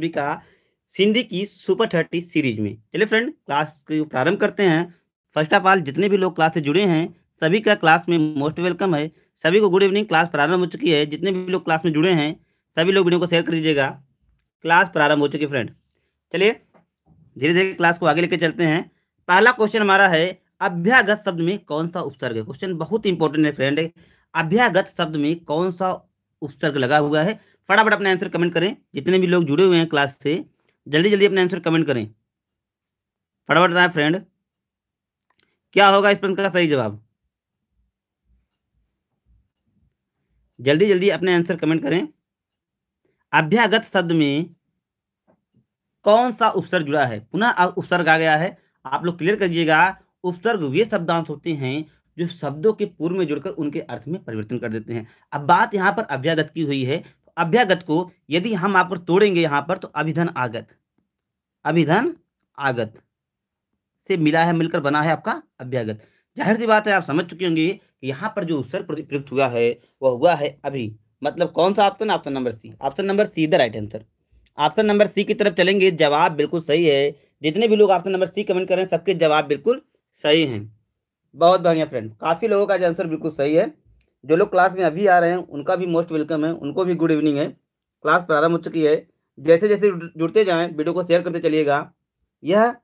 भी सिंधी की super thirty series में चलिए फ्रेंड क्लास को प्रारंभ करते हैं फर्स्ट ऑफ ऑल जितने भी लोग क्लास से जुड़े हैं सभी का क्लास में मोस्ट वेलकम है सभी को गुड इवनिंग क्लास प्रारंभ हो चुकी है जितने भी लोग क्लास में जुड़े हैं सभी लोग वीडियो को शेयर कर दीजिएगा क्लास प्रारंभ हो चुकी है फ्रेंड चलिए धीरे धीरे क्लास को आगे लेकर चलते हैं पहला क्वेश्चन हमारा है अभ्यागत शब्द में कौन सा उपसर्ग है क्वेश्चन बहुत इंपॉर्टेंट है फ्रेंड अभ्यागत शब्द में कौन सा उपसर्ग लगा हुआ है फटाफट अपने आंसर कमेंट करें जितने भी लोग जुड़े हुए हैं क्लास से जल्दी जल्दी अपने आंसर कमेंट करें फटाफट रहा फ्रेंड क्या होगा इस प्रश्न का सही जवाब जल्दी जल्दी अपने आंसर कमेंट करें अभ्यागत शब्द में कौन सा उपसर्ग जुड़ा है पुनः उपसर्ग आ गया है आप लोग क्लियर करिएगा उपसर्ग वे शब्दांश होते हैं जो शब्दों के पूर्व में जुड़कर उनके अर्थ में परिवर्तन कर देते हैं अब बात यहाँ पर अभ्यागत की हुई है अभ्यागत को यदि हम आप तोड़ेंगे यहाँ पर तो अभिधन आगत अभिधन आगत से मिला है मिलकर बना है आपका अभ्यागत जाहिर सी बात है आप समझ चुके होंगे यहाँ पर जो उत्तर प्रयुक्त हुआ है वह हुआ है अभी मतलब कौन सा option option number C option number C the right answer option number C की तरफ चलेंगे जवाब बिल्कुल सही है जितने भी लोग ऑप्शन नंबर सी कमेंट कर रहे हैं सबके जवाब बिल्कुल सही हैं बहुत बढ़िया फ्रेंड काफ़ी लोगों का आंसर बिल्कुल सही है जो लोग क्लास में अभी आ रहे हैं उनका भी मोस्ट वेलकम है उनको भी गुड इवनिंग है क्लास प्रारंभ हो चुकी है जैसे जैसे जुड़ते जाएं वीडियो को शेयर करते चलिएगा यह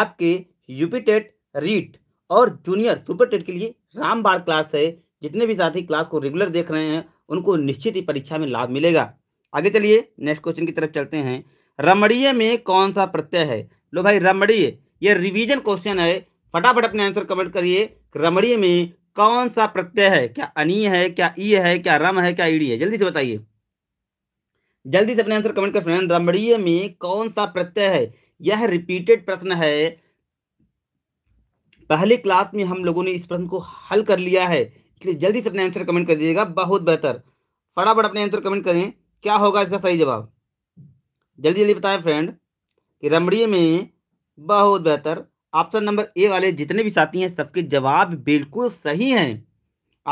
आपके यूपी टेट रीट और जूनियर सुपर टेट के लिए रामबाड़ क्लास है जितने भी साथी क्लास को रेगुलर देख रहे हैं उनको निश्चित ही परीक्षा में लाभ मिलेगा आगे चलिए नेक्स्ट क्वेश्चन की तरफ चलते हैं रमणीय में कौन सा प्रत्यय है लो भाई रमणीय ये रिविजन क्वेश्चन है फटाफट अपने आंसर कमेंट करिए रमणीय में कौन सा प्रत्यय है क्या अनी है क्या ई है क्या रम है क्या ईडी है जल्दी से बताइए जल्दी से अपने आंसर कमेंट कर फ्रेंड में कौन सा प्रत्यय है यह रिपीटेड प्रश्न है पहले क्लास में हम लोगों ने इस प्रश्न को हल कर लिया है इसलिए जल्दी से अपने आंसर कमेंट कर दीजिएगा बहुत बेहतर फटाफट अपने आंसर कमेंट करें क्या होगा इसका सही जवाब जल्दी जल्दी बताएं फ्रेंड कि रमड़ीय में बहुत बेहतर ऑप्शन नंबर ए वाले जितने भी साथी हैं सबके जवाब बिल्कुल सही हैं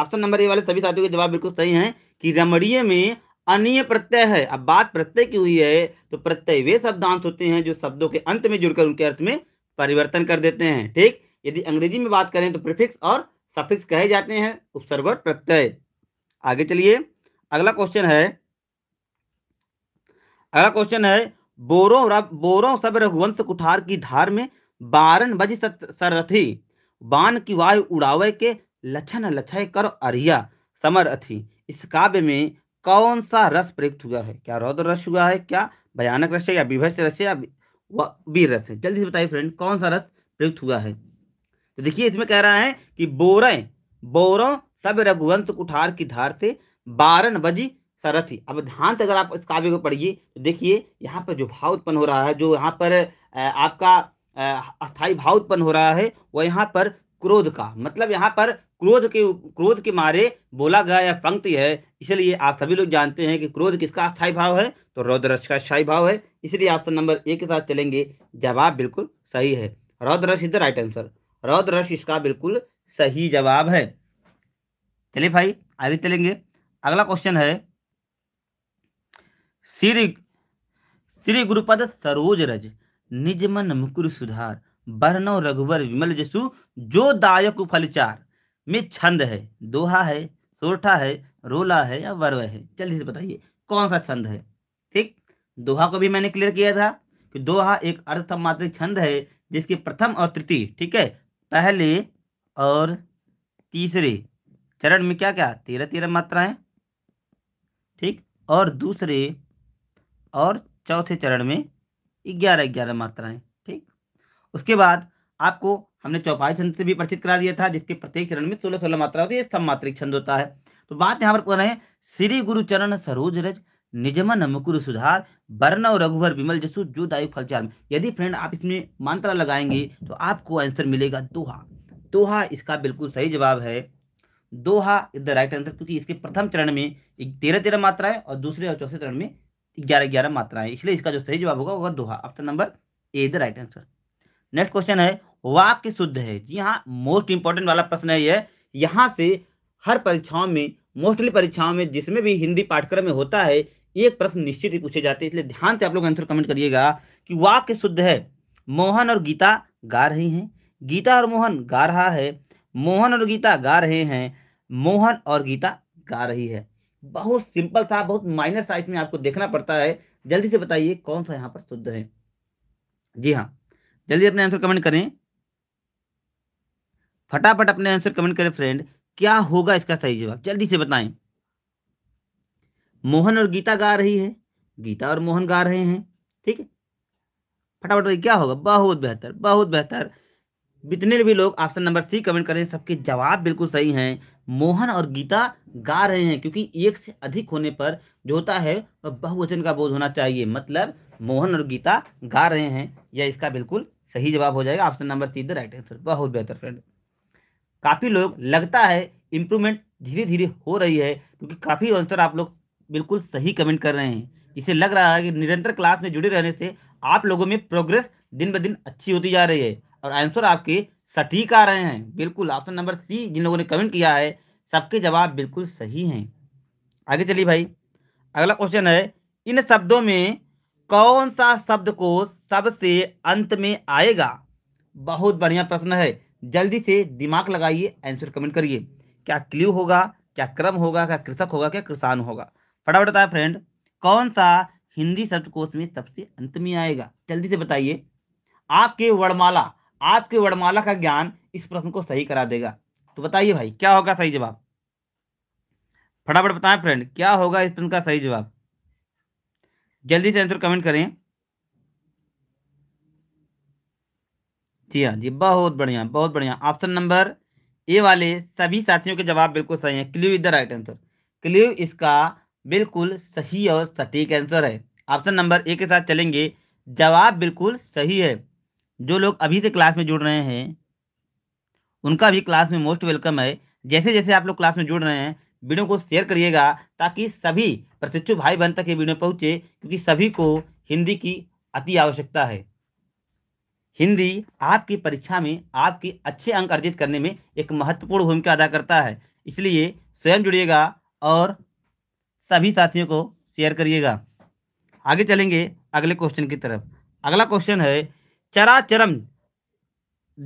ऑप्शन नंबर ए वाले सभी साथियों के जवाब बिल्कुल सही हैं कि रमणीय में अनिय प्रत्यय है अब बात प्रत्यय की हुई है तो प्रत्यय वे शब्दांश होते हैं जो शब्दों के अंत में जुड़कर उनके अर्थ में परिवर्तन कर देते हैं ठीक यदि अंग्रेजी में बात करें तो प्रिफिक्स और सफिक्स कहे जाते हैं उपसर्वर प्रत्यय आगे चलिए अगला क्वेश्चन है अगला क्वेश्चन है बोरो बोरो सब रघुवंश कुठार की धार में बारन बज सरथी बान की वायु उड़ावे के लक्षण लक्षय कर अरिया समर अथी इस काव्य में कौन सा रस प्रयुक्त हुआ है क्या रौद्र रस हुआ है क्या भयानक रस है या विभस रस है या वीर रस है जल्दी से बताइए फ्रेंड कौन सा रस प्रयुक्त हुआ है तो देखिए इसमें कह रहा है कि बोरे बोरों सब रघुवंश कुठार की धार से बारन बजी सरथी अब ध्यान से अगर आप इस काव्य को पढ़िए तो देखिए यहाँ पर जो भाव उत्पन्न हो रहा है जो यहाँ पर आपका अस्थाई भाव उत्पन्न हो रहा है वह यहाँ पर क्रोध का मतलब यहाँ पर क्रोध के क्रोध के मारे बोला गया यह पंक्ति है इसलिए आप सभी लोग जानते हैं कि क्रोध किसका अस्थाई भाव है तो रौद्रश का स्थायी भाव है इसलिए ऑप्शन नंबर ए के साथ चलेंगे जवाब बिल्कुल सही है रौद्रश इज द राइट आंसर रौद्रश इसका बिल्कुल सही जवाब है चलिए भाई आगे चलेंगे अगला क्वेश्चन है श्री श्री गुरुपद सरोज रज निजमन मुकुर सुधार बरनो रघुवर विमल जसु जो दायक फलचार में छंद है दोहा है सोरठा है रोला है या वर्व है जल्दी से बताइए कौन सा छंद है ठीक दोहा को भी मैंने क्लियर किया था कि दोहा एक अर्थमात्रिक छंद है जिसके प्रथम और तृतीय ठीक है पहले और तीसरे चरण में क्या क्या तेरह तेरह मात्राएं ठीक और दूसरे और चौथे चरण में ग्यारह ग्यारह मात्राएं ठीक उसके बाद आपको हमने चौपाई छंद से भी परिचित करा दिया था जिसके प्रत्येक चरण में सोलह सोलह मात्रा होती है सब मात्रिक छंद होता है तो बात यहाँ पर कह रहे हैं श्री गुरु चरण सरोज रज निजमन मुकुर सुधार वर्णव रघुवर विमल जसु जो दायु फलचार यदि फ्रेंड आप इसमें मात्रा लगाएंगे तो आपको आंसर मिलेगा दोहा दोहा इसका बिल्कुल सही जवाब है दोहा इज द राइट आंसर क्योंकि इसके प्रथम चरण में एक तेरह तेरह मात्रा है और दूसरे और चौथे चरण में ग्यारह ग्यारह मात्रा है इसलिए इसका जो सही जवाब होगा होगा दोहा ऑप्शन तो number A the right answer next question है वाक्य शुद्ध है जी हाँ मोस्ट इंपॉर्टेंट वाला प्रश्न है यह यहाँ से हर परीक्षाओं में मोस्टली परीक्षाओं में जिसमें भी हिंदी पाठ्यक्रम में होता है एक प्रश्न निश्चित ही पूछे जाते हैं इसलिए ध्यान से आप लोग आंसर कमेंट करिएगा कि वाक्य शुद्ध है मोहन और गीता गा रही हैं गीता और मोहन गा रहा है मोहन और गीता गा रहे हैं मोहन और गीता गा रही है बहुत सिंपल था बहुत माइनर था इसमें आपको देखना पड़ता है जल्दी से बताइए कौन सा यहाँ पर शुद्ध है जी हाँ जल्दी अपने आंसर कमेंट करें फटाफट अपने आंसर कमेंट करें फ्रेंड क्या होगा इसका सही जवाब जल्दी से बताएं मोहन और गीता गा रही है गीता और मोहन गा रहे हैं ठीक है फटाफट क्या होगा बहुत बेहतर बहुत बेहतर जितने भी लोग ऑप्शन नंबर सी कमेंट करें सबके जवाब बिल्कुल सही हैं मोहन और गीता गा रहे हैं क्योंकि एक से अधिक होने पर जो होता है वह बहुवचन का बोध होना चाहिए मतलब मोहन और गीता गा रहे हैं यह इसका बिल्कुल सही जवाब हो जाएगा option number C the right answer बहुत बेहतर फ्रेंड काफ़ी लोग लगता है इम्प्रूवमेंट धीरे धीरे हो रही है क्योंकि काफ़ी आंसर आप लोग बिल्कुल सही कमेंट कर रहे हैं जिसे लग रहा है कि निरंतर क्लास में जुड़े रहने से आप लोगों में प्रोग्रेस दिन ब दिन अच्छी होती जा रही है और आंसर आपके सटीक आ रहे हैं बिल्कुल ऑप्शन नंबर सी जिन लोगों ने कमेंट किया है सबके जवाब बिल्कुल सही हैं आगे चलिए भाई अगला क्वेश्चन है इन शब्दों में कौन सा शब्द को सबसे अंत में आएगा बहुत बढ़िया प्रश्न है जल्दी से दिमाग लगाइए आंसर कमेंट करिए क्या क्ल्यू होगा क्या क्रम होगा क्या कृषक होगा क्या किसान होगा फटाफट बताया फ्रेंड कौन सा हिंदी शब्दकोश में सबसे अंत में आएगा जल्दी से बताइए आपके वर्णमाला आपके वर्णमाला का ज्ञान इस प्रश्न को सही करा देगा तो बताइए भाई क्या होगा सही जवाब फटाफट बताएं फ्रेंड क्या होगा इस प्रश्न का सही जवाब जल्दी से आंसर कमेंट करें जी हाँ जी बहुत बढ़िया बहुत बढ़िया ऑप्शन नंबर ए वाले सभी साथियों के जवाब बिल्कुल सही है clue is the right answer clue इसका बिल्कुल सही और सटीक आंसर है ऑप्शन नंबर ए के साथ चलेंगे जवाब बिल्कुल सही है जो लोग अभी से क्लास में जुड़ रहे हैं उनका भी क्लास में मोस्ट वेलकम है जैसे जैसे आप लोग क्लास में जुड़ रहे हैं वीडियो को शेयर करिएगा ताकि सभी प्रशिक्षु भाई बहन तक ये वीडियो पहुँचे क्योंकि सभी को हिंदी की अति आवश्यकता है हिंदी आपकी परीक्षा में आपके अच्छे अंक अर्जित करने में एक महत्वपूर्ण भूमिका अदा करता है इसलिए स्वयं जुड़िएगा और सभी साथियों को शेयर करिएगा आगे चलेंगे अगले क्वेश्चन की तरफ अगला क्वेश्चन है चराचरम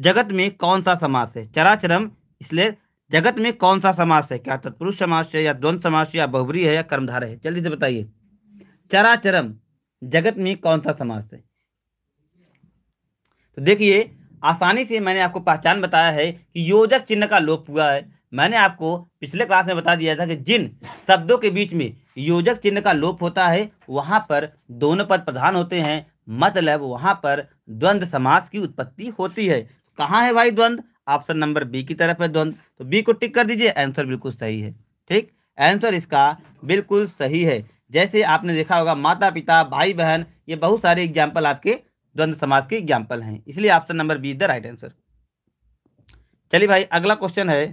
जगत में कौन सा समास है चराचरम इसलिए जगत में कौन सा समास है क्या तत्पुरुष समास है या द्वंद समास है या बहुबरी है या कर्मधार है जल्दी से बताइए चराचरम जगत में कौन सा समास है तो देखिए आसानी से मैंने आपको पहचान बताया है कि योजक चिन्ह का लोप हुआ है मैंने आपको पिछले क्लास में बता दिया था कि जिन शब्दों के बीच में योजक चिन्ह का लोप होता है वहां पर दोनों पद प्रधान होते हैं मतलब वहां पर द्वंद्व समास की उत्पत्ति होती है कहाँ है भाई द्वंद्व ऑप्शन नंबर बी की तरफ है द्वंद्व तो बी को टिक कर दीजिए आंसर बिल्कुल सही है ठीक आंसर इसका बिल्कुल सही है जैसे आपने देखा होगा माता पिता भाई बहन ये बहुत सारे एग्जाम्पल आपके द्वंद्व समाज के एग्जाम्पल हैं इसलिए option number B the right answer चलिए भाई अगला क्वेश्चन है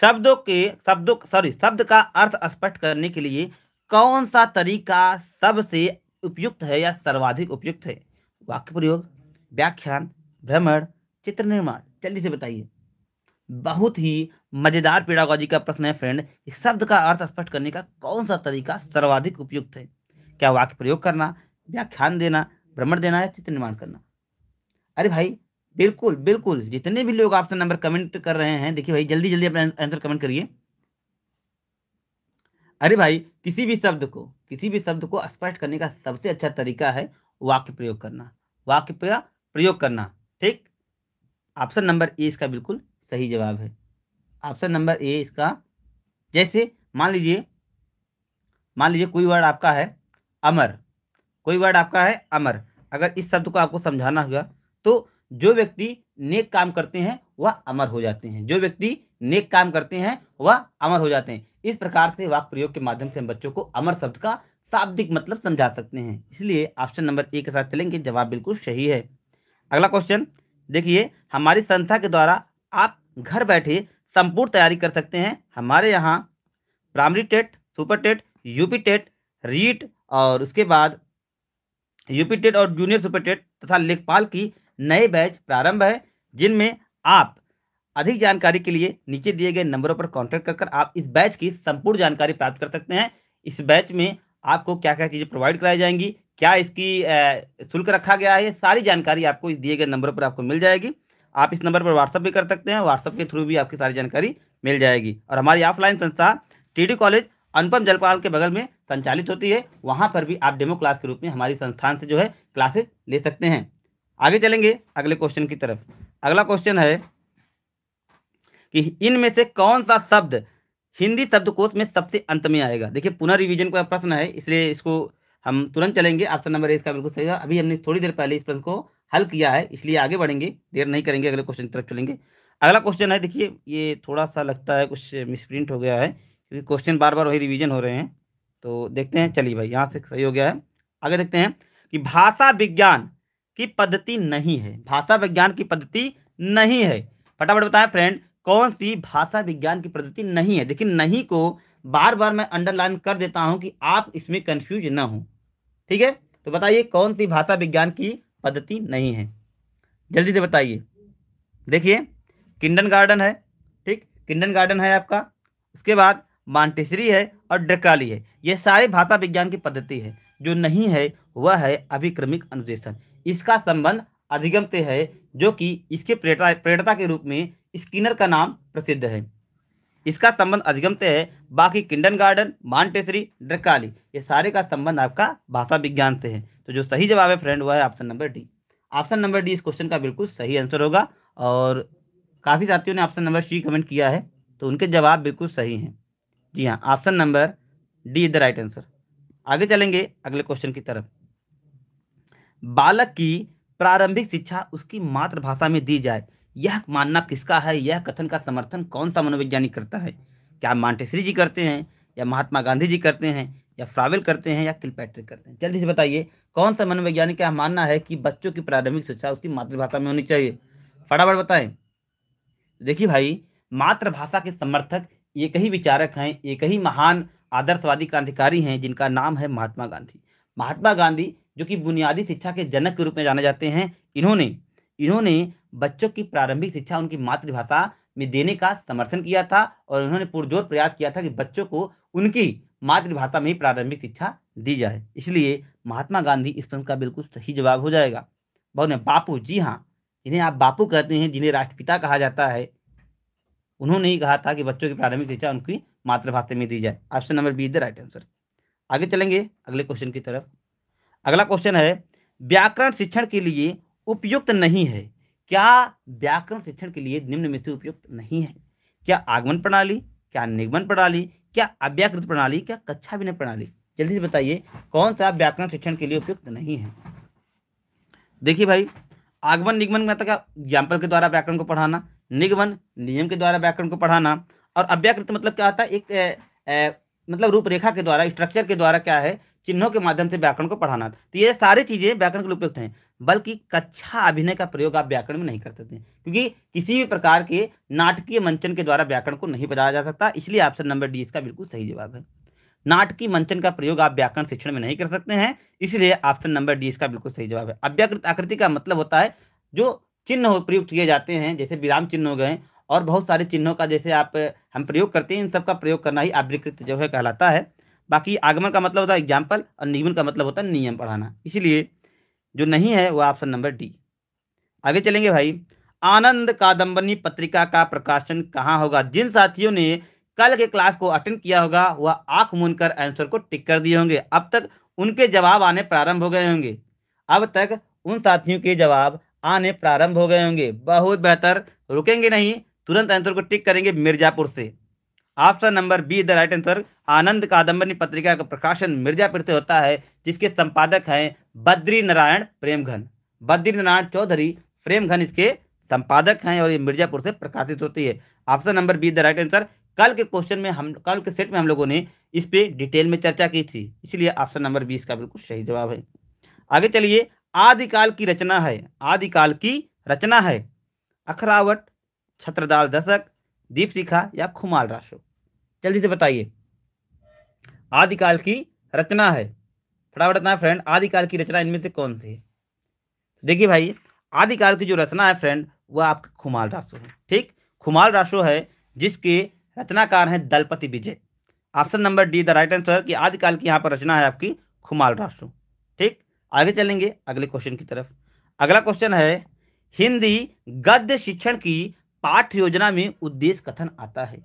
शब्दों के शब्दों सॉरी शब्द का अर्थ स्पष्ट करने के लिए कौन सा तरीका सबसे उपयुक्त है या सर्वाधिक उपयुक्त है वाक्य प्रयोग व्याख्यान भ्रमण चित्र निर्माण जल्दी से बताइए बहुत ही मजेदार पेडागोजी का प्रश्न है फ्रेंड इस शब्द का अर्थ स्पष्ट करने का कौन सा तरीका सर्वाधिक उपयुक्त है क्या वाक्य प्रयोग करना व्याख्यान देना भ्रमण देना या चित्र निर्माण करना अरे भाई बिल्कुल बिल्कुल जितने भी लोग आपसे नंबर कमेंट कर रहे हैं देखिए भाई जल्दी जल्दी अपना आंसर कमेंट करिए अरे भाई किसी भी शब्द को किसी भी शब्द को स्पष्ट करने का सबसे अच्छा तरीका है वाक्य प्रयोग करना वाक्य का प्रयोग करना ठीक ऑप्शन नंबर ए इसका बिल्कुल सही जवाब है ऑप्शन नंबर ए इसका जैसे मान लीजिए मान लीजिए कोई वर्ड आपका है अमर कोई वर्ड आपका है अमर अगर इस शब्द को आपको समझाना हुआ तो जो व्यक्ति नेक काम करते हैं वह अमर हो जाते हैं जो व्यक्ति नेक काम करते हैं वह अमर हो जाते हैं इस प्रकार से वाक प्रयोग के माध्यम से हम बच्चों को अमर शब्द का शाब्दिक मतलब समझा सकते हैं इसलिए ऑप्शन नंबर ए के साथ चलेंगे जवाब बिल्कुल सही है अगला क्वेश्चन देखिए हमारी संस्था के द्वारा आप घर बैठे संपूर्ण तैयारी कर सकते हैं हमारे यहाँ primary TET super TET UP TET REET और उसके बाद यूपी टेट और जूनियर सुपर टेट तथा लेखपाल की नए बैच प्रारंभ है जिनमें आप अधिक जानकारी के लिए नीचे दिए गए नंबरों पर कॉन्टैक्ट कर आप इस बैच की संपूर्ण जानकारी प्राप्त कर सकते हैं इस बैच में आपको क्या क्या चीज़ें प्रोवाइड कराई जाएंगी क्या इसकी शुल्क रखा गया है सारी जानकारी आपको इस दिए गए नंबरों पर आपको मिल जाएगी आप इस नंबर पर व्हाट्सअप भी कर सकते हैं व्हाट्सअप के थ्रू भी आपकी सारी जानकारी मिल जाएगी और हमारी ऑफलाइन संस्था टीडी कॉलेज अनुपम जलपाल के बगल में संचालित होती है वहाँ पर भी आप डेमो क्लास के रूप में हमारी संस्थान से जो है क्लासेज ले सकते हैं आगे चलेंगे अगले क्वेश्चन की तरफ अगला क्वेश्चन है कि इनमें से कौन सा शब्द हिंदी शब्दकोश में सबसे अंत में आएगा देखिए पुनः रिवीजन का प्रश्न है इसलिए इसको हम तुरंत चलेंगे ऑप्शन नंबर ए इसका बिल्कुल सही है अभी हमने थोड़ी देर पहले इस प्रश्न को हल किया है इसलिए आगे बढ़ेंगे देर नहीं करेंगे अगले क्वेश्चन की तरफ चलेंगे अगला क्वेश्चन है देखिए ये थोड़ा सा लगता है कुछ मिसप्रिंट हो गया है क्योंकि क्वेश्चन बार बार वही रिविजन हो रहे हैं तो देखते हैं चलिए भाई यहाँ से सही हो गया है आगे देखते हैं कि भाषा विज्ञान की पद्धति नहीं है भाषा विज्ञान की पद्धति नहीं है फटाफट बताएं फ्रेंड कौन सी भाषा विज्ञान की पद्धति नहीं है देखिए नहीं को बार बार मैं अंडरलाइन कर देता हूं कि आप इसमें कंफ्यूज ना हो ठीक है तो बताइए कौन सी भाषा विज्ञान की पद्धति नहीं है जल्दी से बताइए देखिए किंडन गार्डन है ठीक किंडन गार्डन है आपका उसके बाद मांटेसरी है और ड्रकाली है ये सारी भाषा विज्ञान की पद्धति है जो नहीं है वह है अभिक्रमिक अनुदेशन इसका संबंध अधिगम से है जो कि इसके प्रेरणा के रूप में स्किनर का नाम प्रसिद्ध है इसका संबंध अधिगम से है बाकी किंडन गार्डन मानटेसरी ड्रकाली ये सारे का संबंध आपका भाषा विज्ञान से है तो जो सही जवाब है फ्रेंड हुआ है option number D option number D इस क्वेश्चन का बिल्कुल सही आंसर होगा और काफ़ी साथियों ने ऑप्शन नंबर सी कमेंट किया है तो उनके जवाब बिल्कुल सही हैं जी हाँ option number D is the right answer आगे चलेंगे अगले क्वेश्चन की तरफ बालक की प्रारंभिक शिक्षा उसकी मातृभाषा में दी जाए यह मानना किसका है यह कथन का समर्थन कौन सा मनोवैज्ञानिक करता है क्या मांटेसरी जी करते हैं या महात्मा गांधी जी करते हैं या फ्रावेल करते हैं या किलपैट्रिक करते हैं जल्दी से बताइए कौन सा मनोवैज्ञानिक का मानना है कि बच्चों की प्रारंभिक शिक्षा उसकी मातृभाषा में होनी चाहिए फटाफट बताएं देखिए भाई मातृभाषा के समर्थक एक ही विचारक हैं एक ही महान आदर्शवादी क्रांतिकारी हैं जिनका नाम है महात्मा गांधी महात्मा गांधी जो कि बुनियादी शिक्षा के जनक के रूप में जाने जाते हैं इन्होंने इन्होंने बच्चों की प्रारंभिक शिक्षा उनकी मातृभाषा में देने का समर्थन किया था और उन्होंने पुरजोर प्रयास किया था कि बच्चों को उनकी मातृभाषा में ही प्रारंभिक शिक्षा दी जाए इसलिए महात्मा गांधी इस प्रश्न का बिल्कुल सही जवाब हो जाएगा बहुत बापू जी हाँ इन्हें आप बापू कहते हैं जिन्हें राष्ट्रपिता कहा जाता है उन्होंने ही कहा था कि बच्चों की प्रारंभिक शिक्षा उनकी मातृभाषा में दी जाए option number B the right answer आगे चलेंगे अगले क्वेश्चन की तरफ अगला क्वेश्चन है व्याकरण शिक्षण के लिए उपयुक्त नहीं है क्या व्याकरण शिक्षण के लिए निम्न में से उपयुक्त नहीं है क्या आगमन प्रणाली क्या निगमन प्रणाली क्या अव्याकृत प्रणाली क्या कक्षा विनय प्रणाली जल्दी से बताइए कौन सा व्याकरण शिक्षण के लिए उपयुक्त नहीं है देखिए भाई आगमन निगमन में तक तो एग्जाम्पल के द्वारा व्याकरण को पढ़ाना निगमन नियम के द्वारा व्याकरण को पढ़ाना और अव्याकृत मतलब क्या होता है एक ए, ए, मतलब रूपरेखा के द्वारा स्ट्रक्चर के द्वारा क्या है चिन्हों के माध्यम से व्याकरण को पढ़ाना तो ये सारी चीज़ें व्याकरण के लिए उपयुक्त हैं बल्कि कच्छा अभिनय का प्रयोग आप व्याकरण में नहीं कर सकते क्योंकि किसी भी प्रकार के नाटकीय मंचन के द्वारा व्याकरण को नहीं बताया जा सकता इसलिए ऑप्शन नंबर डी इसका बिल्कुल सही जवाब है नाटकीय मंचन का प्रयोग आप व्याकरण शिक्षण में नहीं कर सकते हैं इसलिए ऑप्शन नंबर डी इसका बिल्कुल सही जवाब है अव्याकृत आकृति का मतलब होता है जो चिन्ह प्रयुक्त किए जाते हैं जैसे विराम चिन्ह हो गए और बहुत सारे चिन्हों का जैसे आप हम प्रयोग करते हैं इन सब का प्रयोग करना ही अव्यकृत जो है कहलाता है बाकी आगमन का मतलब होता है एग्जाम्पल और निगमन का मतलब होता है नियम पढ़ाना इसलिए जो नहीं है वह ऑप्शन नंबर डी आगे चलेंगे भाई आनंद कादम्बनी पत्रिका का प्रकाशन कहाँ होगा जिन साथियों ने कल के क्लास को अटेंड किया होगा वह आंख मूनकर आंसर को टिक कर दिए होंगे अब तक उनके जवाब आने प्रारंभ हो गए होंगे अब तक उन साथियों के जवाब आने प्रारंभ हो गए होंगे बहुत बेहतर रुकेंगे नहीं तुरंत आंसर को टिक करेंगे मिर्जापुर से option number B the right answer Anand Kadambari पत्रिका का प्रकाशन मिर्जापुर से होता है जिसके संपादक हैं बद्री नारायण प्रेमघन बद्री नारायण चौधरी प्रेमघन इसके संपादक हैं और ये मिर्जापुर से प्रकाशित होती है option number B the right answer कल के क्वेश्चन में हम कल के सेट में हम लोगों ने इस पर डिटेल में चर्चा की थी इसलिए ऑप्शन नंबर बी इसका बिल्कुल सही जवाब है आगे चलिए आदिकाल की रचना है आदिकाल की रचना है अखरावट छत्रदाल दशक दीप रेखा या खुमाल राशो जल्दी से बताइए आदिकाल की रचना है फटाफट बताए फ्रेंड आदिकाल की रचना इनमें से कौन सी है देखिए भाई आदिकाल की जो रचना है फ्रेंड वह आपका खुमाल राशो है ठीक खुमाल राशो है जिसके रचनाकार हैं Dalpati Vijay option number D the right answer कि आदिकाल की यहाँ पर रचना है आपकी खुमाल राशो ठीक आगे चलेंगे अगले क्वेश्चन की तरफ अगला क्वेश्चन है हिंदी गद्य शिक्षण की पाठ योजना में उद्देश्य कथन आता है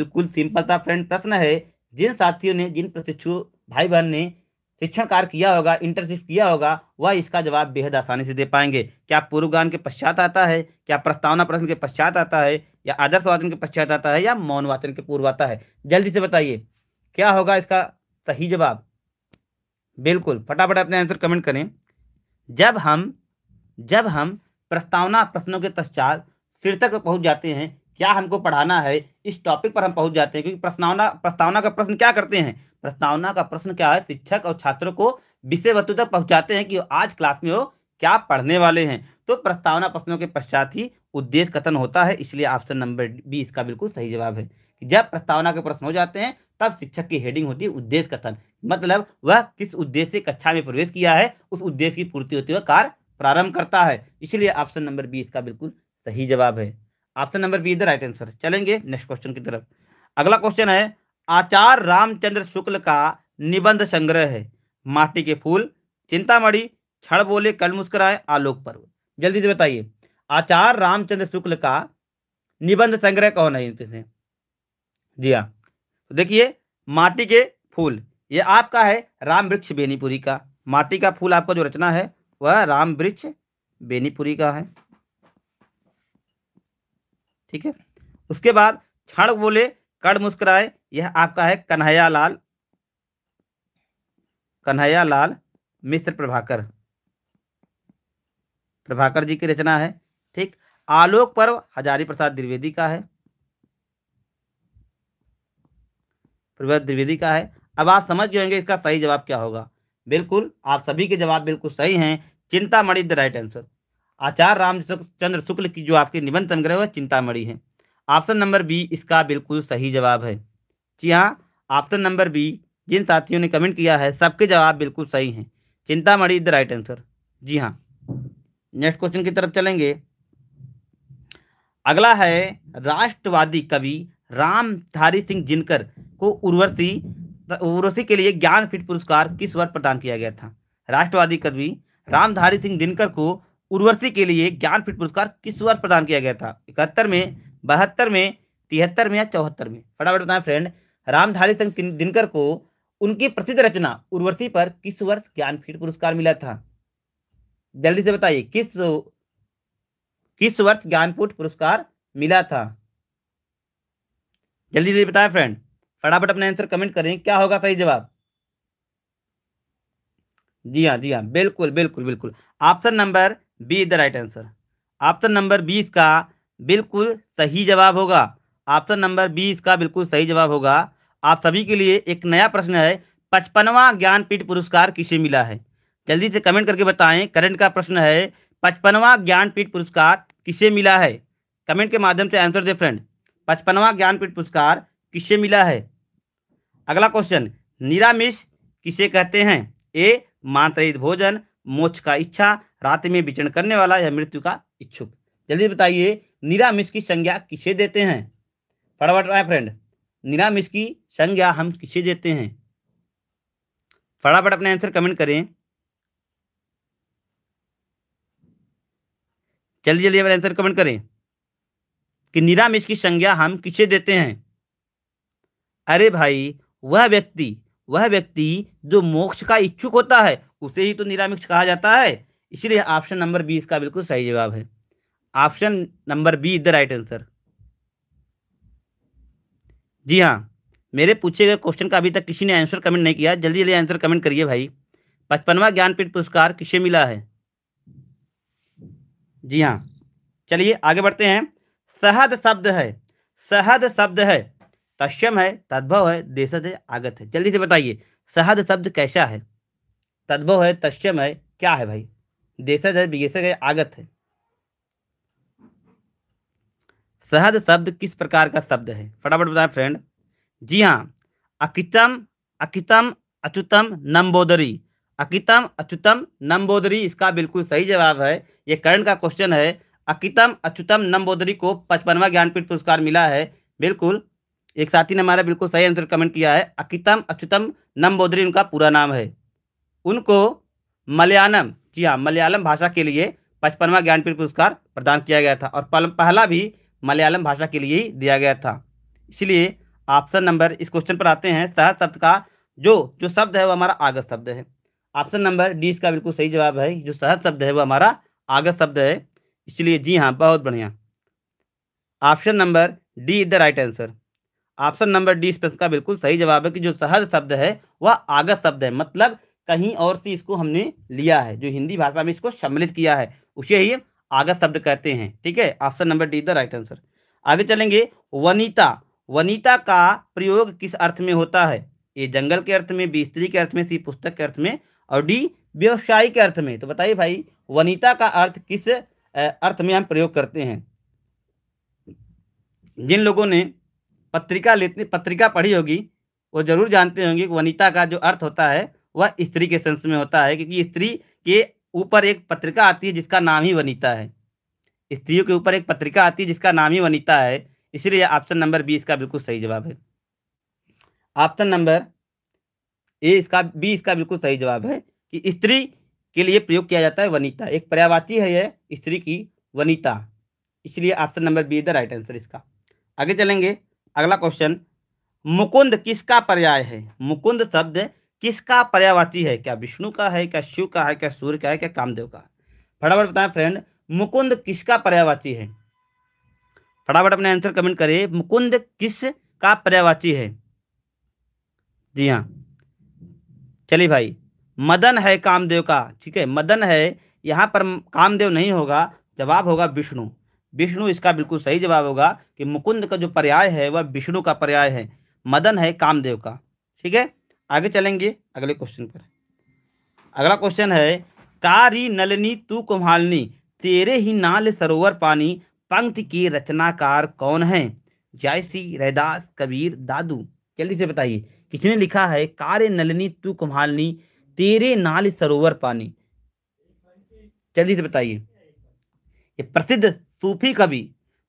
बिल्कुल सिंपल सा फ्रेंड प्रश्न है जिन साथियों ने जिन प्रशिक्षु भाई बहन ने शिक्षण कार्य किया होगा इंटर्नशिप किया होगा वह इसका जवाब बेहद आसानी से दे पाएंगे क्या पूर्वगान के पश्चात आता है क्या प्रस्तावना प्रश्न के पश्चात आता है या आदर्श वाचन के पश्चात आता है या मौन वाचन के पूर्व आता है जल्दी से बताइए क्या होगा इसका सही जवाब बिल्कुल फटाफट अपने आंसर कमेंट करें जब हम जब हम प्रस्तावना प्रश्नों के पश्चात सिर तक पहुंच जाते हैं क्या हमको पढ़ाना है इस टॉपिक पर हम पहुंच जाते हैं क्योंकि प्रस्तावना प्रस्तावना का प्रश्न क्या करते हैं प्रस्तावना का प्रश्न क्या है शिक्षक और छात्रों को विषय वस्तु तक पहुंचाते हैं कि आज क्लास में वो क्या पढ़ने वाले हैं तो प्रस्तावना प्रश्नों के पश्चात ही उद्देश्य कथन होता है इसलिए ऑप्शन नंबर बी इसका बिल्कुल सही जवाब है कि जब प्रस्तावना के प्रश्न हो जाते हैं तब शिक्षक की हेडिंग होती है उद्देश्य कथन मतलब वह किस उद्देश्य से कक्षा में प्रवेश किया है उस उद्देश्य की पूर्ति होती हुए कार्य प्रारंभ करता है इसलिए ऑप्शन नंबर बी इसका बिल्कुल सही तो जवाब है option number B is the right answer चलेंगे नेक्स्ट क्वेश्चन की तरफ अगला क्वेश्चन है आचार्य रामचंद्र शुक्ल का निबंध संग्रह है माटी के फूल चिंतामढ़ी छड़ बोले कल मुस्कराए आलोक पर्व जल्दी से बताइए आचार्य रामचंद्र शुक्ल का निबंध संग्रह कौन है इनमें से जी हाँ तो देखिए माटी के फूल ये आपका है राम वृक्ष बेनीपुरी का माटी का फूल आपका जो रचना है वह राम वृक्ष बेनीपुरी का है ठीक है उसके बाद क्षण बोले कड़ मुस्कुराए यह आपका है कन्हैया लाल कन्हैया लाल मिश्र प्रभाकर प्रभाकर जी की रचना है ठीक आलोक पर्व हजारी प्रसाद द्विवेदी का है प्रभात द्विवेदी का है अब आप समझ गएंगे इसका सही जवाब क्या होगा बिल्कुल आप सभी के जवाब बिल्कुल सही हैं Mani the right answer Acharya Ramchandra Shukla की जो आपके निबंध संग्रह है चिंतामणि है ऑप्शन नंबर बी इसका बिल्कुल सही जवाब है जी हाँ ऑप्शन नंबर बी जिन साथियों ने कमेंट किया है सबके जवाब बिल्कुल सही हैं Chintamani is the right answer जी हाँ नेक्स्ट क्वेश्चन की तरफ चलेंगे अगला है राष्ट्रवादी कवि रामधारी सिंह जिनकर को उर्वशी उर्वशी के लिए ज्ञानपीठ पुरस्कार किस वर्ष प्रदान किया गया था राष्ट्रवादी कवि रामधारी सिंह दिनकर को उर्वशी के लिए ज्ञानपीठ पुरस्कार किस वर्ष प्रदान किया गया था इकहत्तर में बहत्तर में तिहत्तर में या चौहत्तर में फटाफट बताएं फ्रेंड रामधारी सिंह दिनकर को उनकी प्रसिद्ध रचना उर्वशी पर किस वर्ष ज्ञानपीठ पुरस्कार मिला था जल्दी से बताइए किस किस वर्ष ज्ञानपीठ पुरस्कार मिला था जल्दी से बताएं फ्रेंड फटाफट अपना आंसर कमेंट करें क्या होगा सही जवाब जी हाँ जी हाँ बिल्कुल बिल्कुल बिल्कुल option number B is the right answer option number B इसका बिल्कुल सही जवाब होगा ऑप्शन नंबर बीस का बिल्कुल सही जवाब होगा आप सभी के लिए एक नया प्रश्न है पचपनवा ज्ञानपीठ पुरस्कार किसे मिला है जल्दी से कमेंट करके बताएं करंट का प्रश्न है पचपनवा ज्ञानपीठ पुरस्कार किसे मिला है कमेंट के माध्यम से आंसर दे फ्रेंड पचपनवा ज्ञानपीठ पुरस्कार किसे मिला है अगला क्वेश्चन निरामिष किसे कहते हैं ए मांत्रित भोजन मोच का इच्छा रात में विचरण करने वाला या मृत्यु का इच्छुक जल्दी बताइए निरामिष की संज्ञा किसे देते हैं फटाफट माय फ्रेंड निरामिष की संज्ञा हम किसे देते हैं फटाफट अपने आंसर कमेंट करें जल्दी जल्दी अपना आंसर कमेंट करें कि निरामिष की संज्ञा हम किसे देते हैं अरे भाई वह व्यक्ति वह व्यक्ति जो मोक्ष का इच्छुक होता है उसे ही तो निरामिक्ष कहा जाता है इसलिए ऑप्शन नंबर बी इसका बिल्कुल सही जवाब है option number B is the right answer जी हाँ मेरे पूछे गए क्वेश्चन का अभी तक किसी ने आंसर कमेंट नहीं किया जल्दी जल्दी आंसर कमेंट करिए भाई पचपनवा ज्ञानपीठ पुरस्कार किसे मिला है जी हाँ चलिए आगे बढ़ते हैं सहद शब्द है सहद शब्द है तश्यम है तद्भव है देशद है आगत है जल्दी से बताइए सहद शब्द कैसा है तद्भव है तश्यम है क्या है भाई देशज है विशेषक है आगत है सहज शब्द किस प्रकार का शब्द है फटाफट बताएं फ्रेंड जी हाँ अकितम अकितम अचुतम नंबोदरी अकितम अचुतम नंबोदरी इसका बिल्कुल सही जवाब है ये करण का क्वेश्चन है अकितम अचुतम नंबोदरी को पचपनवा ज्ञानपीठ पुरस्कार मिला है बिल्कुल एक साथी ने हमारा बिल्कुल सही आंसर कमेंट किया है अकितम अचुतम नंबोदरी उनका पूरा नाम है उनको मलयालम जी हाँ मलयालम भाषा के लिए पचपनवा ज्ञानपीठ पुरस्कार प्रदान किया गया था और पहला भी मलयालम भाषा के लिए ही दिया गया था इसलिए ऑप्शन नंबर इस क्वेश्चन पर आते हैं सह शब्द का जो जो शब्द है वो हमारा आगत शब्द है ऑप्शन नंबर डी इसका बिल्कुल सही जवाब है जो सहज शब्द है वो हमारा आगत शब्द है इसलिए जी हाँ बहुत बढ़िया option number D is the right answer option number D इस प्रश्न का बिल्कुल सही जवाब है कि जो सहज शब्द है वह आगत शब्द है मतलब कहीं और से इसको हमने लिया है जो हिंदी भाषा में इसको सम्मिलित किया है उसे ही आगत शब्द कहते हैं ठीक है option number D the right answer आगे चलेंगे वनीता वनीता का प्रयोग किस अर्थ में होता है ए जंगल के अर्थ में बी स्त्री के अर्थ में सी पुस्तक के अर्थ में और डी व्यवसाय के अर्थ में तो बताइए भाई वनिता का अर्थ किस अर्थ में हम प्रयोग करते हैं जिन लोगों ने पत्रिका लेते पत्रिका पढ़ी होगी वो जरूर जानते होंगे कि वनिता का जो अर्थ होता है वह स्त्री के सेंस में होता है क्योंकि स्त्री के ऊपर एक पत्रिका आती है जिसका नाम ही वनिता है स्त्रियों के ऊपर एक पत्रिका आती है जिसका नाम ही वनिता है इसलिए ऑप्शन नंबर बी इसका बिल्कुल सही जवाब है ऑप्शन नंबर ए इसका बी इसका बिल्कुल सही जवाब है कि स्त्री के लिए प्रयोग किया जाता है वनिता एक पर्यावाची है यह स्त्री की वनिता इसलिए option number B the right answer इसका आगे चलेंगे अगला क्वेश्चन मुकुंद किसका पर्याय है मुकुंद शब्द किसका पर्यावाची है क्या विष्णु का है क्या शिव का है क्या सूर्य का है क्या कामदेव का है फटाफट बताएं फ्रेंड मुकुंद किसका पर्यावाची है फटाफट अपने आंसर कमेंट करिए मुकुंद किस का पर्यावाची है जी हाँ चलिए भाई मदन है कामदेव का ठीक है मदन है यहाँ पर कामदेव नहीं होगा जवाब होगा विष्णु विष्णु इसका बिल्कुल सही जवाब होगा कि मुकुंद का जो पर्याय है वह विष्णु का पर्याय है मदन है कामदेव का ठीक है आगे चलेंगे अगले क्वेश्चन पर अगला क्वेश्चन है कारी नलनी तू कुम्हालनी तेरे ही नाल सरोवर पानी पंक्ति के रचनाकार कौन है जायसी रैदास कबीर दादू जल्दी से बताइए किसने लिखा है कार्य नलनी तू कुम्हालनी तेरे नाल सरोवर पानी जल्दी से बताइए ये प्रसिद्ध सूफी कवि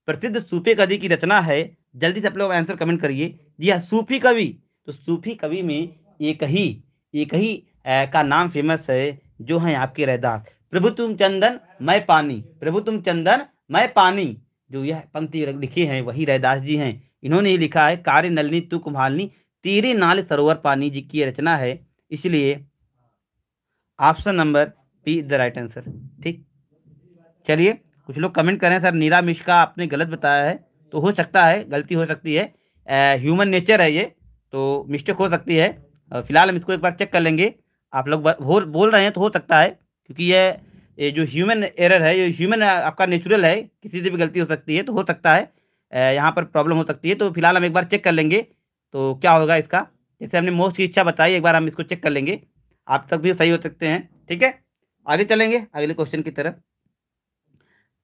प्रसिद्ध सूफी कवि की रचना है जल्दी से आप लोग आंसर कमेंट करिए जी हाँ सूफी कवि तो सूफी कवि में एक ही एक ही का नाम फेमस है जो है आपके रैदास प्रभु तुम चंदन मैं पानी प्रभु तुम चंदन मैं पानी जो यह पंक्ति लिखी है वही रैदास जी हैं इन्होंने लिखा है कार्य नलनी तू कुम्हालनी तेरे नाल सरोवर पानी जी की रचना है इसलिए option number B the right answer ठीक चलिए कुछ लोग कमेंट करें सर नीरा मिश्रा आपने गलत बताया है तो हो सकता है गलती हो सकती है ह्यूमन नेचर है ये तो मिस्टेक हो सकती है फिलहाल हम इसको एक बार चेक कर लेंगे आप लोग बोल रहे हैं तो हो सकता है क्योंकि यह ये जो ह्यूमन एरर है ये ह्यूमन आपका नेचुरल है किसी से भी गलती हो सकती है तो हो सकता है यहाँ पर प्रॉब्लम हो सकती है तो फिलहाल हम एक बार चेक कर लेंगे तो क्या होगा इसका जैसे हमने मोस्ट की इच्छा बताई एक बार हम इसको चेक कर लेंगे आप तक भी सही हो सकते हैं ठीक है आगे चलेंगे अगले क्वेश्चन की तरफ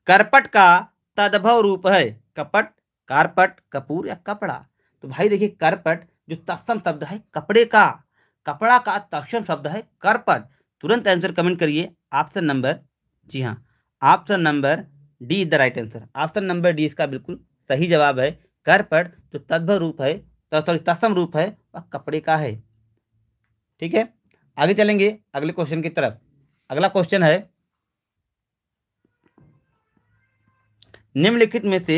करपट का तदभव रूप है कपट कारपट कपूर या कपड़ा तो भाई देखिए करपट जो तत्सम शब्द है कपड़े का कपड़ा का तत्सम शब्द है करपट तुरंत आंसर कमेंट करिए ऑप्शन नंबर जी हाँ option number D is the right answer option number D इसका बिल्कुल सही जवाब है करपट जो तद्भव रूप है सॉरी तत्सम रूप है वह कपड़े का है ठीक है आगे चलेंगे अगले क्वेश्चन की तरफ अगला क्वेश्चन है निम्नलिखित में से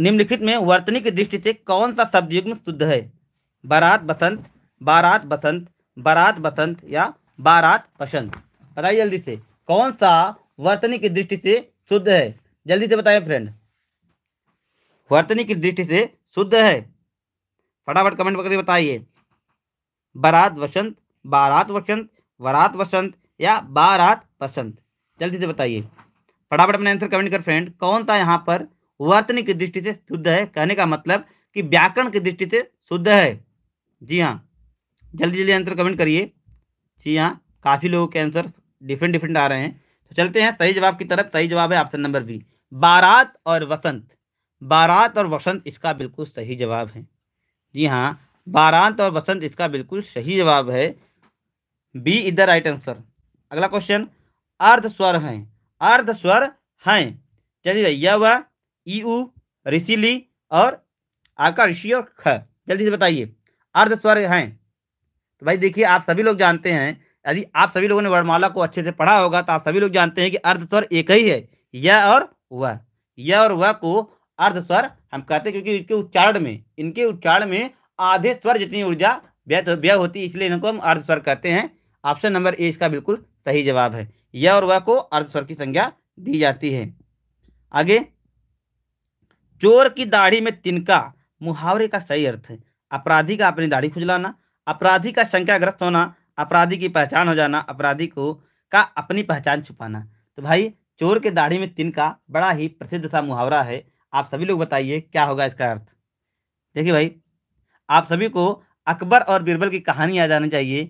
निम्नलिखित में वर्तनी की दृष्टि से कौन सा शब्द युग्म शुद्ध है बारात बसंत बारात बसंत बारात बसंत या बारात बसंत बताइए जल्दी से कौन सा वर्तनी की दृष्टि से शुद्ध है जल्दी से बताइए फ्रेंड वर्तनी की दृष्टि से शुद्ध है फटाफट कमेंट करके बताइए बारात वसंत बारात वसंत वरात वसंत या बारात बसंत जल्दी से बताइए फटाफट अपने आंसर कमेंट कर फ्रेंड कौन सा यहाँ पर वर्तन की दृष्टि से शुद्ध है कहने का मतलब कि व्याकरण की दृष्टि से शुद्ध है जी हाँ जल्दी जल्दी आंसर कमेंट करिए जी हाँ काफ़ी लोगों के आंसर डिफरेंट डिफरेंट आ रहे हैं तो चलते हैं सही जवाब की तरफ सही जवाब है ऑप्शन नंबर बी बारात और वसंत बारात और वसंत इसका बिल्कुल सही जवाब है जी हाँ बारात और वसंत इसका बिल्कुल सही जवाब है B is the right answer अगला क्वेश्चन अर्ध स्वर हैं अर्ध स्वर हैं चलिए भैया हुआ ईऊ ऋषि और आपका ऋषि और ख जल्दी से बताइए अर्ध स्वर हैं तो भाई देखिए आप सभी लोग जानते हैं यदि आप सभी लोगों ने वर्णमाला को अच्छे से पढ़ा होगा तो आप सभी लोग जानते हैं कि अर्ध स्वर एक ही है यह और वह यह और वह को अर्ध स्वर हम कहते हैं क्योंकि इनके उच्चारण में इनके उच्चारण में आधे स्वर जितनी ऊर्जा व्यय तो व्यय होती है इसलिए इनको हम अर्ध स्वर कहते हैं ऑप्शन नंबर ए इसका बिल्कुल सही जवाब है यह और वह को अर्ध स्वर की संज्ञा दी जाती है आगे चोर की दाढ़ी में तिनका मुहावरे का सही अर्थ है अपराधी का अपनी दाढ़ी खुजलाना अपराधी का शंकाग्रस्त होना अपराधी की पहचान हो जाना अपराधी को का अपनी पहचान छुपाना तो भाई चोर के दाढ़ी में तिनका बड़ा ही प्रसिद्ध सा मुहावरा है आप सभी लोग बताइए क्या होगा इसका अर्थ देखिए भाई आप सभी को अकबर और बीरबल की कहानी याद आनी चाहिए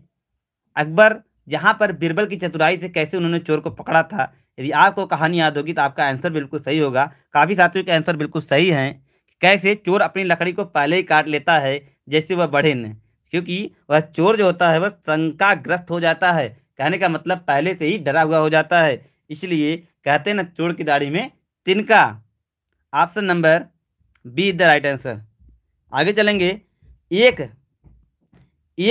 अकबर यहाँ पर बीरबल की चतुराई से कैसे उन्होंने चोर को पकड़ा था यदि आपको कहानी याद होगी तो आपका आंसर बिल्कुल सही होगा काफ़ी साथियों के आंसर बिल्कुल सही हैं कैसे चोर अपनी लकड़ी को पहले ही काट लेता है जैसे वह बढ़े न क्योंकि वह चोर जो होता है वह शंकाग्रस्त हो जाता है कहने का मतलब पहले से ही डरा हुआ हो जाता है इसलिए कहते हैं ना चोर की दाढ़ी में तिनका option number B is the right answer आगे चलेंगे एक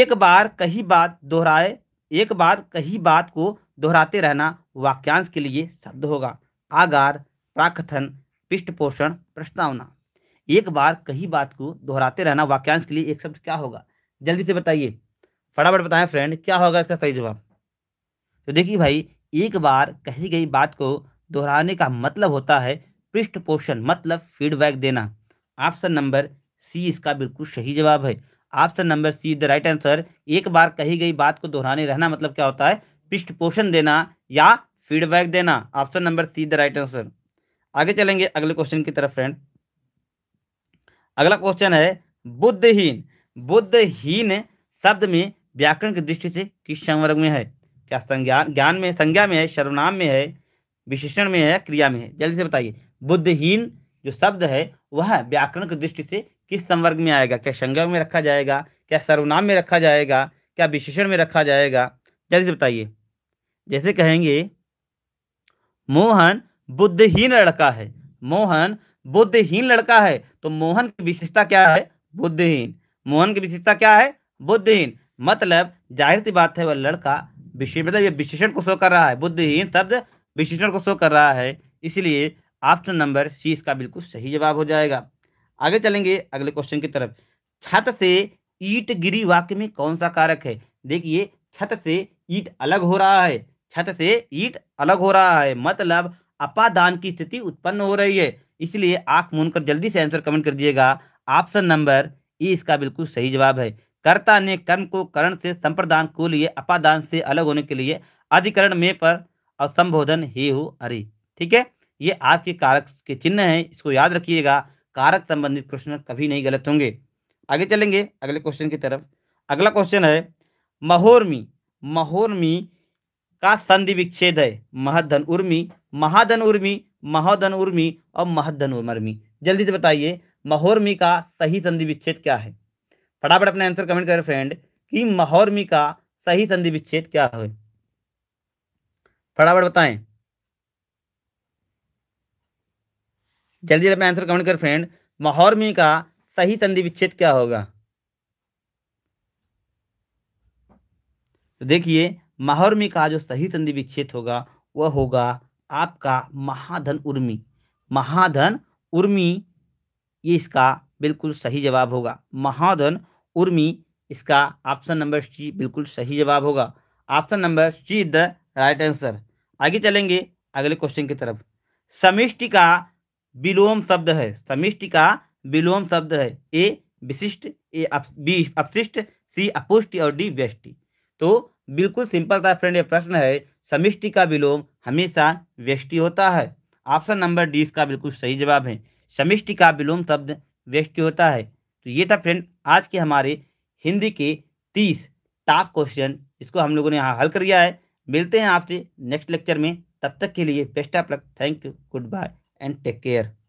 एक बार कही बात दोहराए एक बार कही बात को दोहराते रहना वाक्यांश के लिए शब्द होगा आगार प्राकथन पृष्ठ पोषण प्रस्तावना एक बार कही बात को दोहराते रहना वाक्यांश के लिए एक शब्द क्या होगा जल्दी से बताइए फटाफट बताएं फ्रेंड क्या होगा इसका सही जवाब तो देखिए भाई एक बार कही गई बात को दोहराने का मतलब होता है पृष्ठ पोषण मतलब फीडबैक देना ऑप्शन नंबर सी इसका बिल्कुल सही जवाब है option number C the right answer एक बार कही गई बात को दोहराने रहना मतलब क्या होता है पृष्ठ पोषण देना या फीडबैक देना option number C the right answer आगे चलेंगे अगले क्वेश्चन की तरफ फ्रेंड अगला क्वेश्चन है बुद्धहीन बुद्धहीन शब्द में व्याकरण की दृष्टि से किस संवर्ग में है क्या संज्ञान ज्ञान में संज्ञा में है सर्वनाम में है विशेषण में है क्रिया में है जल्दी से बताइए बुद्धहीन जो शब्द है वह व्याकरण की दृष्टि से किस संवर्ग में आएगा क्या संज्ञा में रखा जाएगा क्या सर्वनाम में रखा जाएगा क्या विशेषण में रखा जाएगा जल्दी से बताइए जैसे कहेंगे मोहन बुद्धहीन लड़का है मोहन बुद्धहीन लड़का है तो मोहन की विशेषता क्या है बुद्धहीन मोहन की विशेषता क्या है बुद्धहीन मतलब जाहिर सी बात है वह लड़का विशेष मतलब ये विशेषण को शो कर रहा है बुद्धहीन शब्द विशेषण को शो कर रहा है इसलिए ऑप्शन नंबर सी इसका बिल्कुल सही जवाब हो जाएगा आगे चलेंगे अगले क्वेश्चन की तरफ छत से ईट गिरी वाक्य में कौन सा कारक है देखिए छत से ईट अलग हो रहा है छत से ईट अलग हो रहा है मतलब अपादान की स्थिति उत्पन्न हो रही है इसलिए आंख मून कर जल्दी से आंसर कमेंट कर दिएगा ऑप्शन नंबर ई इसका बिल्कुल सही जवाब है कर्ता ने कर्म को करण से संप्रदान को लिए अपादान से अलग होने के लिए अधिकरण में पर असंबोधन ही हो अरे ठीक है ये आपके कारक के चिन्ह हैं इसको याद रखिएगा कारक संबंधित क्वेश्चन कभी नहीं गलत होंगे आगे चलेंगे अगले क्वेश्चन की तरफ अगला क्वेश्चन है महोर्मी महोर्मी का संधि विच्छेद है महधन उर्मी महाधन उर्मी महोधन उर्मी और महधन उर्मी जल्दी से बताइए महोर्मी का सही संधि विच्छेद क्या है फटाफट अपना आंसर कमेंट करें फ्रेंड कि महोर्मी का सही संधि विच्छेद क्या है फटाफट बताएं जल्दी से अपना आंसर कमेंट करें फ्रेंड महोर्मी का सही संधि विच्छेद क्या होगा तो देखिए माहौर में का जो सही संधि विच्छेद होगा वह होगा आपका महाधन उर्मी महाधन उर्मी ये इसका बिल्कुल सही जवाब होगा महाधन उर्मी इसका ऑप्शन नंबर सी बिल्कुल सही जवाब होगा option number C is the right answer आगे चलेंगे अगले क्वेश्चन की तरफ समिष्टि का विलोम शब्द है समिष्टि का विलोम शब्द है ए विशिष्ट ए अप, बी अपशिष्ट सी अपुष्टि और डी व्यष्टि तो बिल्कुल सिंपल था फ्रेंड ये प्रश्न है समिष्टि का विलोम हमेशा व्यष्टि होता है ऑप्शन नंबर डी इसका बिल्कुल सही जवाब है समिष्टि का विलोम शब्द व्यष्टि होता है तो ये था फ्रेंड आज के हमारे हिंदी के तीस टॉप क्वेश्चन इसको हम लोगों ने यहाँ हल कर दिया है मिलते हैं आपसे नेक्स्ट लेक्चर में तब तक के लिए best of luck thank you goodbye and take care